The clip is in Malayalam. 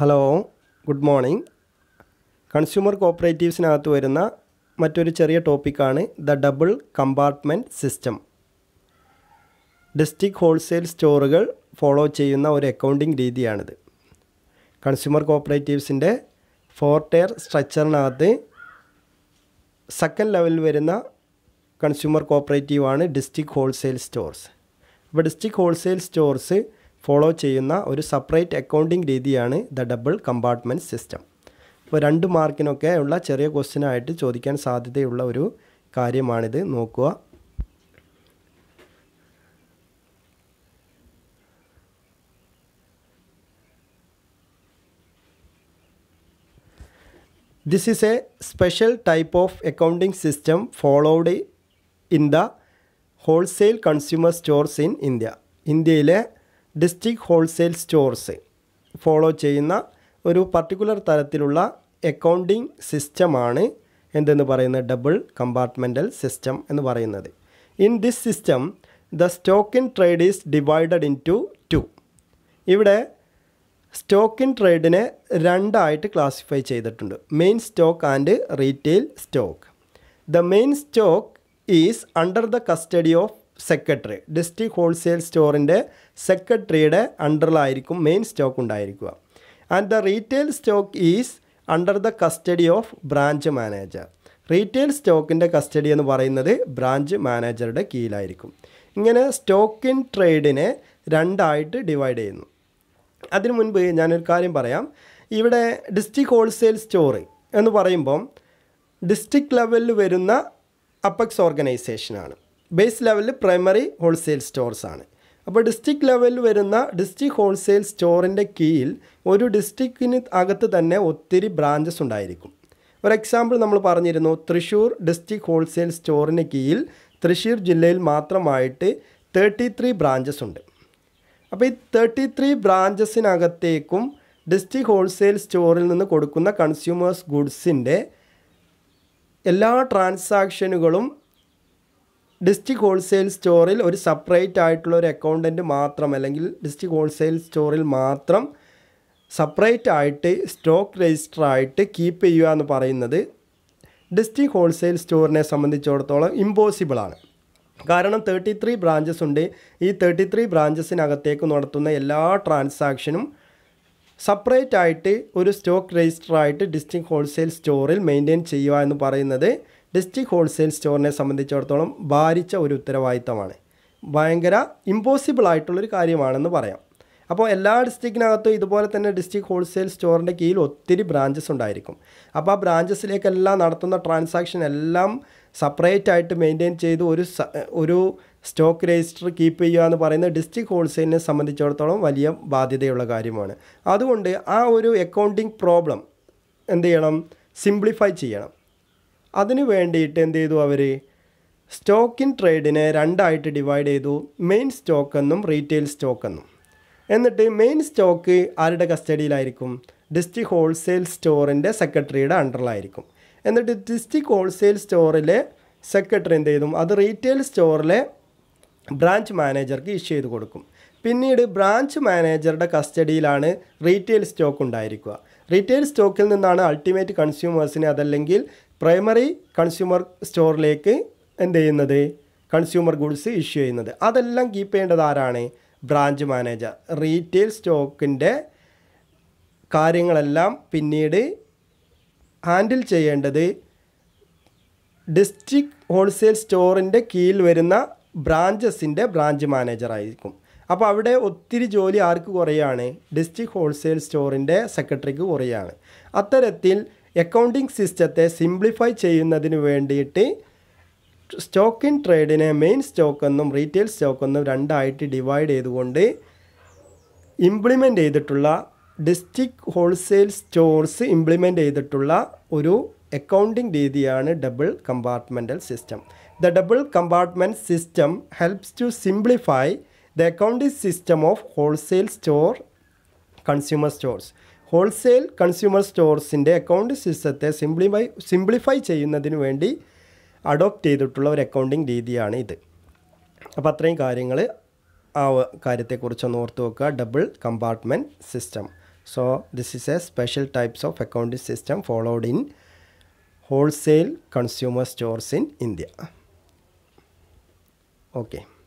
ഹലോ ഗുഡ് മോർണിംഗ് കൺസ്യൂമർ കോപ്പറേറ്റീവ്സിനകത്ത് വരുന്ന മറ്റൊരു ചെറിയ ടോപ്പിക്കാണ് the double compartment system district wholesale സ്റ്റോറുകൾ ഫോളോ ചെയ്യുന്ന ഒരു അക്കൗണ്ടിംഗ് രീതിയാണിത് കൺസ്യൂമർ കോപ്പറേറ്റീവ്സിൻ്റെ ഫോർ ടയർ സ്ട്രക്ചറിനകത്ത് സെക്കൻഡ് ലെവലിൽ വരുന്ന കൺസ്യൂമർ കോപ്പറേറ്റീവാണ് ഡിസ്ട്രിക്ട് ഹോൾസെയിൽ സ്റ്റോർസ് അപ്പോൾ ഡിസ്ട്രിക്ട് ഹോൾസെയിൽ സ്റ്റോർസ് ഫോളോ ചെയ്യുന്ന ഒരു സെപ്പറേറ്റ് അക്കൗണ്ടിംഗ് രീതിയാണ് ദ ഡബിൾ കമ്പാർട്ട്മെൻറ്റ് സിസ്റ്റം അപ്പോൾ രണ്ട് മാർക്കിനൊക്കെ ഉള്ള ചെറിയ ക്വസ്റ്റ്യനായിട്ട് ചോദിക്കാൻ സാധ്യതയുള്ള ഒരു കാര്യമാണിത് നോക്കുക This is a special type of accounting system followed in the wholesale consumer stores in India. ഇന്ത്യയിലെ ഡിസ്ട്രിക്ട് ഹോൾസെയിൽ സ്റ്റോർസ് ഫോളോ ചെയ്യുന്ന ഒരു പർട്ടിക്കുലർ തരത്തിലുള്ള അക്കൗണ്ടിംഗ് സിസ്റ്റമാണ് എന്തെന്ന് പറയുന്നത് ഡബിൾ കമ്പാർട്ട്മെൻറ്റൽ സിസ്റ്റം എന്ന് പറയുന്നത് in this system the stock in trade is divided into two ഇവിടെ സ്റ്റോക്ക് ഇൻ ട്രേഡിനെ രണ്ടായിട്ട് ക്ലാസിഫൈ ചെയ്തിട്ടുണ്ട് main stock and retail stock the main stock is under the custody of secretary district wholesale സ്റ്റോറിൻ്റെ സെക്രട്ടറിയുടെ അണ്ടറിലായിരിക്കും മെയിൻ സ്റ്റോക്ക് ഉണ്ടായിരിക്കുക and the retail stock is under the custody of branch manager retail സ്റ്റോക്കിൻ്റെ കസ്റ്റഡി എന്ന് പറയുന്നത് ബ്രാഞ്ച് മാനേജറുടെ കീഴിലായിരിക്കും ഇങ്ങനെ സ്റ്റോക്ക് ഇൻ ട്രേഡിനെ രണ്ടായിട്ട് ഡിവൈഡ് ചെയ്യുന്നു അതിനു മുൻപ് ഞാനൊരു കാര്യം പറയാം ഇവിടെ ഡിസ്ട്രിക്ട് ഹോൾസെയിൽ സ്റ്റോറി എന്ന് പറയുമ്പം ഡിസ്ട്രിക്ട് ലെവലിൽ വരുന്ന അപ്പക്സ് ഓർഗനൈസേഷനാണ് ബേസ് ലെവലിൽ പ്രൈമറി ഹോൾസെയിൽ സ്റ്റോർസ് ആണ് അപ്പോൾ ഡിസ്ട്രിക്ട് ലെവലിൽ വരുന്ന ഡിസ്ട്രിക്ട് ഹോൾസെയിൽ സ്റ്റോറിൻ്റെ കീഴിൽ ഒരു ഡിസ്ട്രിക്റ്റിന് അകത്ത് തന്നെ ഒത്തിരി ബ്രാഞ്ചസ് ഉണ്ടായിരിക്കും ഒരു എക്സാമ്പിൾ നമ്മൾ പറഞ്ഞിരുന്നു തൃശ്ശൂർ ഡിസ്ട്രിക്ട് ഹോൾസെയിൽ സ്റ്റോറിന് കീഴിൽ തൃശ്ശൂർ ജില്ലയിൽ മാത്രമായിട്ട് തേർട്ടി ത്രീ ബ്രാഞ്ചസ് ഉണ്ട് അപ്പോൾ ഈ തേർട്ടി ത്രീ ബ്രാഞ്ചസിനകത്തേക്കും ഡിസ്ട്രിക്ട് ഹോൾസെയിൽ സ്റ്റോറിൽ നിന്ന് കൊടുക്കുന്ന കൺസ്യൂമേഴ്സ് ഗുഡ്സിൻ്റെ എല്ലാ ട്രാൻസാക്ഷനുകളും ഡിസ്ട്രിക്ട് ഹോൾസെയിൽ സ്റ്റോറിൽ ഒരു സെപ്പറേറ്റ് ആയിട്ടുള്ള ഒരു അക്കൗണ്ടൻറ്റ് മാത്രം അല്ലെങ്കിൽ ഡിസ്ട്രിക്ട് ഹോൾസെയിൽ സ്റ്റോറിൽ മാത്രം സെപ്പറേറ്റ് ആയിട്ട് സ്റ്റോക്ക് രജിസ്റ്റർ ആയിട്ട് കീപ്പ് ചെയ്യുക എന്ന് പറയുന്നത് ഡിസ്ട്രിക്ട് ഹോൾസെയിൽ സ്റ്റോറിനെ സംബന്ധിച്ചിടത്തോളം ഇമ്പോസിബിളാണ് കാരണം തേർട്ടി ത്രീ ബ്രാഞ്ചസ് ഉണ്ട് ഈ തേർട്ടി ത്രീ ബ്രാഞ്ചസിനകത്തേക്ക് നടത്തുന്ന എല്ലാ ട്രാൻസാക്ഷനും സെപ്പറേറ്റ് ആയിട്ട് ഒരു സ്റ്റോക്ക് രജിസ്റ്റർ ആയിട്ട് ഡിസ്ട്രിക്ട് ഹോൾസെയിൽ സ്റ്റോറിൽ മെയിൻറ്റെയിൻ ചെയ്യുക എന്ന് പറയുന്നത് ഡിസ്ട്രിക്ട് ഹോൾസെയിൽ സ്റ്റോറിനെ സംബന്ധിച്ചിടത്തോളം ഭാരിച്ച ഒരു ഉത്തരവാദിത്തമാണ് ഭയങ്കര ഇമ്പോസിബിൾ ആയിട്ടുള്ളൊരു കാര്യമാണെന്ന് പറയാം അപ്പോൾ എല്ലാ ഡിസ്ട്രിക്റ്റിനകത്തും ഇതുപോലെ തന്നെ ഡിസ്ട്രിക്ട് ഹോൾസെയിൽ സ്റ്റോറിൻ്റെ കീഴിൽ ഒത്തിരി ബ്രാഞ്ചസ് ഉണ്ടായിരിക്കും അപ്പോൾ ആ ബ്രാഞ്ചസിലേക്കെല്ലാം നടത്തുന്ന ട്രാൻസാക്ഷൻ എല്ലാം സെപ്പറേറ്റ് ആയിട്ട് മെയിൻറ്റെയിൻ ചെയ്ത് ഒരു ഒരു സ്റ്റോക്ക് രജിസ്റ്റർ കീപ്പ് ചെയ്യുക എന്ന് പറയുന്നത് ഡിസ്ട്രിക്ട് ഹോൾസെയിലിനെ സംബന്ധിച്ചിടത്തോളം വലിയ ബാധ്യതയുള്ള കാര്യമാണ് അതുകൊണ്ട് ആ ഒരു അക്കൗണ്ടിങ് പ്രോബ്ലം എന്ത് ചെയ്യണം സിംപ്ലിഫൈ ചെയ്യണം അതിനു വേണ്ടിയിട്ട് എന്ത് ചെയ്തു അവർ സ്റ്റോക്ക് ഇൻ ട്രേഡിനെ രണ്ടായിട്ട് ഡിവൈഡ് ചെയ്തു മെയിൻ സ്റ്റോക്ക് എന്നും റീറ്റെയിൽ സ്റ്റോക്ക് എന്നും എന്നിട്ട് മെയിൻ സ്റ്റോക്ക് ആരുടെ കസ്റ്റഡിയിലായിരിക്കും ഡിസ്ട്രിക്ട് ഹോൾസെയിൽ സ്റ്റോറിൻ്റെ സെക്രട്ടറിയുടെ അണ്ടറിലായിരിക്കും എന്നിട്ട് ഡിസ്ട്രിക്ട് ഹോൾസെയിൽ സ്റ്റോറിലെ സെക്രട്ടറി എന്ത് ചെയ്തു അത് റീറ്റെയിൽ സ്റ്റോറിലെ ബ്രാഞ്ച് മാനേജർക്ക് ഇഷ്യൂ ചെയ്ത് കൊടുക്കും പിന്നീട് ബ്രാഞ്ച് മാനേജറുടെ കസ്റ്റഡിയിലാണ് റീറ്റെയിൽ സ്റ്റോക്ക് ഉണ്ടായിരിക്കുക റീറ്റെയിൽ സ്റ്റോക്കിൽ നിന്നാണ് അൾട്ടിമേറ്റ് കൺസ്യൂമേഴ്സിനെ അതല്ലെങ്കിൽ പ്രൈമറി കൺസ്യൂമർ സ്റ്റോറിലേക്ക് എന്ത് ചെയ്യുന്നത് കൺസ്യൂമർ ഗുഡ്സ് ഇഷ്യൂ ചെയ്യുന്നത് അതെല്ലാം കീപ്പ് ചെയ്യേണ്ടത് ആരാണ് ബ്രാഞ്ച് മാനേജർ റീറ്റെയിൽ സ്റ്റോക്കിൻ്റെ കാര്യങ്ങളെല്ലാം പിന്നീട് ഹാൻഡിൽ ചെയ്യേണ്ടത് ഡിസ്ട്രിക്ട് ഹോൾസെയിൽ സ്റ്റോറിൻ്റെ കീഴിൽ വരുന്ന ബ്രാഞ്ചസിൻ്റെ ബ്രാഞ്ച് മാനേജർ ആയിരിക്കും അപ്പോൾ അവിടെ ഒത്തിരി ജോലി ആർക്ക് കുറയാണ് ഡിസ്ട്രിക്ട് ഹോൾസെയിൽ സ്റ്റോറിൻ്റെ സെക്രട്ടറിക്ക് കുറയാണ് അത്തരത്തിൽ അക്കൗണ്ടിംഗ് സിസ്റ്റത്തെ സിംപ്ലിഫൈ ചെയ്യുന്നതിന് വേണ്ടിയിട്ട് സ്റ്റോക്ക് ഇൻ ട്രേഡിനെ മെയിൻ സ്റ്റോക്ക് എന്നും റീറ്റെയിൽ സ്റ്റോക്ക് എന്നും രണ്ടായിട്ട് ഡിവൈഡ് ചെയ്തുകൊണ്ട് ഇംപ്ലിമെൻ്റ് ചെയ്തിട്ടുള്ള ഡിസ്ട്രിക്ട് ഹോൾസെയിൽ സ്റ്റോർസ് ഇംപ്ലിമെൻ്റ് ചെയ്തിട്ടുള്ള ഒരു അക്കൗണ്ടിംഗ് രീതിയാണ് double compartmental system the double compartment system helps to simplify the accounting system of wholesale store consumer stores wholesale consumer സ്റ്റോർസിൻ്റെ അക്കൗണ്ട് സിസ്റ്റത്തെ സിംപ്ലിഫൈ സിംപ്ലിഫൈ ചെയ്യുന്നതിന് വേണ്ടി അഡോപ്റ്റ് ചെയ്തിട്ടുള്ള ഒരു അക്കൗണ്ടിങ് രീതിയാണ് ഇത് അപ്പോൾ അത്രയും കാര്യങ്ങൾ ആ കാര്യത്തെക്കുറിച്ചൊന്ന് ഓർത്ത് വെക്കുക double compartment system so this is a special types of accounting system followed in wholesale consumer stores in India okay